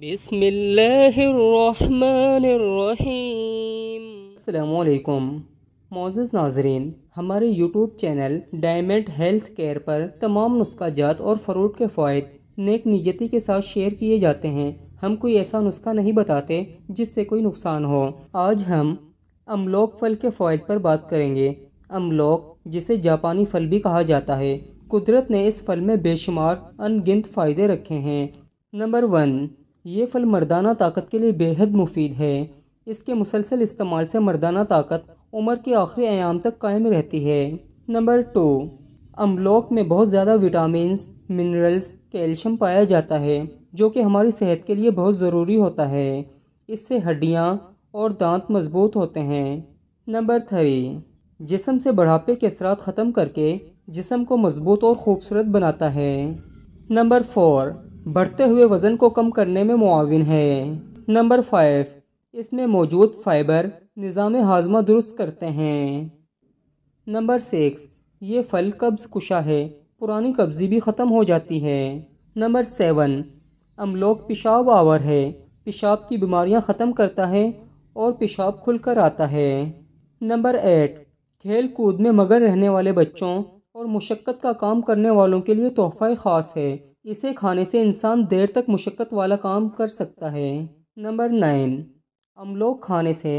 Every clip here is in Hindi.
बिसमीम मोज़ नाजरीन हमारे YouTube channel Diamond Health Care पर तमाम नुस्खा जात और फ़रूट के फ़ायद नेक निजती के साथ शेयर किए जाते हैं हम कोई ऐसा नुस्खा नहीं बताते जिससे कोई नुकसान हो आज हम अमलोक फल के फ़ायद पर बात करेंगे अमलोक जिसे जापानी फल भी कहा जाता है कुदरत ने इस फल में बेशुमार अनगिनत फ़ायदे रखे हैं नंबर वन ये फल मर्दाना ताकत के लिए बेहद मुफीद है इसके मुसलसल इस्तेमाल से मर्दाना ताकत उम्र के आखिरी आयाम तक कायम रहती है नंबर टू अमलोक में बहुत ज़्यादा विटामिन मिनरल्स कैल्शियम पाया जाता है जो कि हमारी सेहत के लिए बहुत ज़रूरी होता है इससे हड्डियाँ और दांत मजबूत होते हैं नंबर थ्री जिसम से बढ़ापे के असरात ख़त्म करके जिसम को मजबूत और ख़ूबसूरत बनाता है नंबर फोर बढ़ते हुए वज़न को कम करने में मुआवन है नंबर फाइव इसमें मौजूद फाइबर निज़ाम हाजमा दुरुस्त करते हैं नंबर सिक्स ये फल कब्ज़ कुशा है पुरानी कब्ज़ी भी ख़त्म हो जाती है नंबर सेवन अमलोक पेशाब आवर है पेशाब की बीमारियां ख़त्म करता है और पेशाब खुलकर आता है नंबर एट खेल कूद में मगर रहने वाले बच्चों और मुशक्क़त का काम करने वालों के लिए तोहफ़ा ख़ास है इसे खाने से इंसान देर तक मुशक्क़त वाला काम कर सकता है नंबर नाइन अमलोक खाने से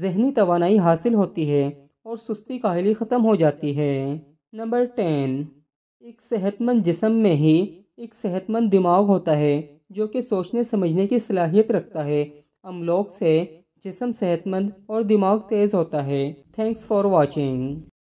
जहनी तोानाई हासिल होती है और सुस्ती काहली ख़त्म हो जाती है नंबर टेन एक सेहतमंद जिसम में ही एक सेहतमंद दिमाग होता है जो कि सोचने समझने की सलाहियत रखता है अमलोक से जिसम सेहतमंद और दिमाग तेज़ होता है थैंक्स फॉर वॉचिंग